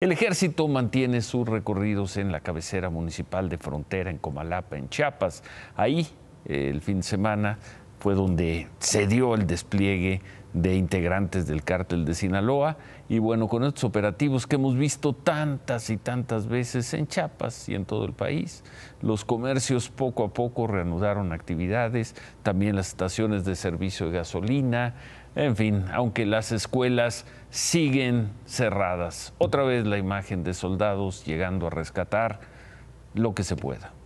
El ejército mantiene sus recorridos en la cabecera municipal de frontera en Comalapa, en Chiapas. Ahí, el fin de semana, fue donde se dio el despliegue de integrantes del cártel de Sinaloa. Y bueno, con estos operativos que hemos visto tantas y tantas veces en Chiapas y en todo el país, los comercios poco a poco reanudaron actividades, también las estaciones de servicio de gasolina, en fin, aunque las escuelas siguen cerradas. Otra vez la imagen de soldados llegando a rescatar lo que se pueda.